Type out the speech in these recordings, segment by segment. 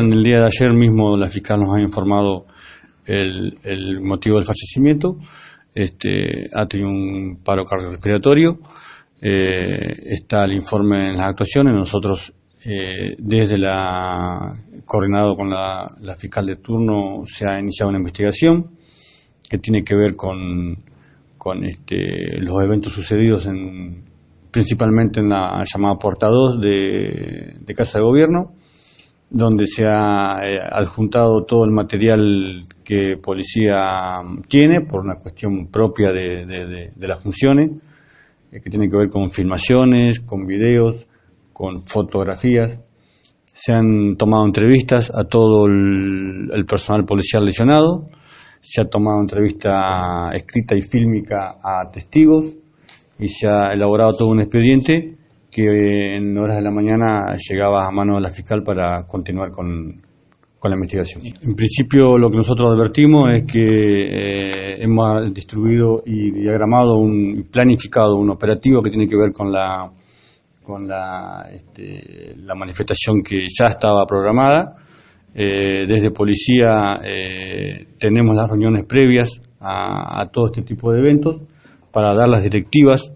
En el día de ayer mismo la fiscal nos ha informado el, motivo del fallecimiento. Este, ha tenido un paro cardiorrespiratorio. Eh, está el informe en las actuaciones. Nosotros, eh, desde la coordinado con la, fiscal de turno, se ha iniciado una investigación que tiene que ver con, este, los eventos sucedidos en, principalmente en la llamada Porta 2 de Casa de Gobierno donde se ha eh, adjuntado todo el material que policía tiene por una cuestión propia de, de, las funciones, eh, que tiene que ver con filmaciones, con videos, con fotografías. Se han tomado entrevistas a todo el personal policial lesionado, se ha tomado entrevista escrita y fílmica a testigos y se ha elaborado todo un expediente que en horas de la mañana llegaba a mano de la fiscal para continuar con, la investigación. En principio lo que nosotros advertimos es que eh, hemos distribuido y diagramado un planificado un operativo que tiene que ver con la con la, este, la manifestación que ya estaba programada. Eh, desde policía eh, tenemos las reuniones previas a, a todo este tipo de eventos para dar las directivas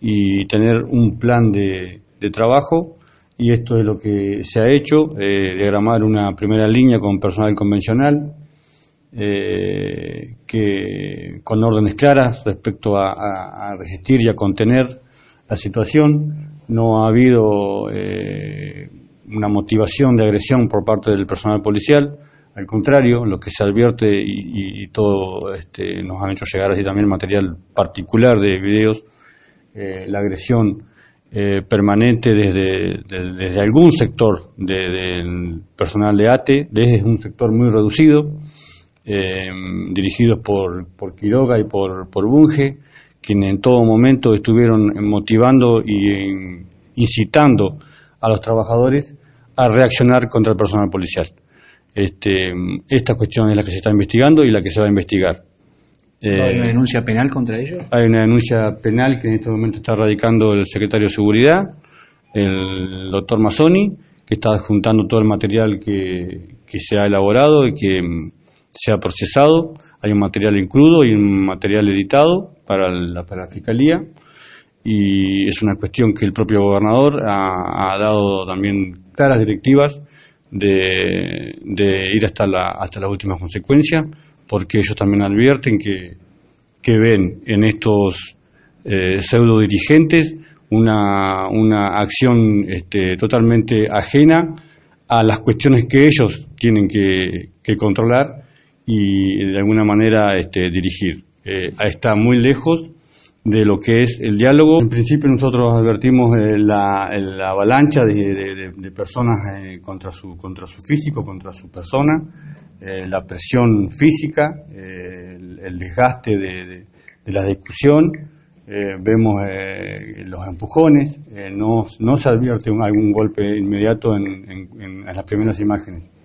y tener un plan de, trabajo y esto es lo que se ha hecho, eh, diagramar una primera línea con personal convencional, eh, que con órdenes claras respecto a, resistir y a contener la situación. No ha habido eh, una motivación de agresión por parte del personal policial, al contrario, lo que se advierte y, todo este, nos han hecho llegar así también material particular de videos eh, la agresión eh, permanente desde, desde, algún sector del personal de ATE, desde un sector muy reducido, eh, dirigidos por, por, Quiroga y por, por Bunge, quienes en todo momento estuvieron motivando y incitando a los trabajadores a reaccionar contra el personal policial. Este, esta cuestión es la que se está investigando y la que se va a investigar. Eh, ¿Hay una denuncia penal contra ellos? Hay una denuncia penal que en este momento está radicando el secretario de Seguridad, el doctor Mazzoni, que está juntando todo el material que, se ha elaborado y que mm, se ha procesado. Hay un material en y un material editado para la, Fiscalía. Y es una cuestión que el propio gobernador ha, dado también claras directivas de, de ir hasta la, hasta las últimas consecuencias porque ellos también advierten que, que ven en estos eh, pseudo dirigentes una, una acción este, totalmente ajena a las cuestiones que ellos tienen que, que controlar y de alguna manera este, dirigir. Eh, está muy lejos de lo que es el diálogo. En principio nosotros advertimos eh, la, avalancha de, personas contra, su, contra su físico, contra su persona, eh, la presión física, eh, el, desgaste de, la discusión, eh, vemos los empujones, no, se advierte un, algún golpe inmediato en las primeras imágenes.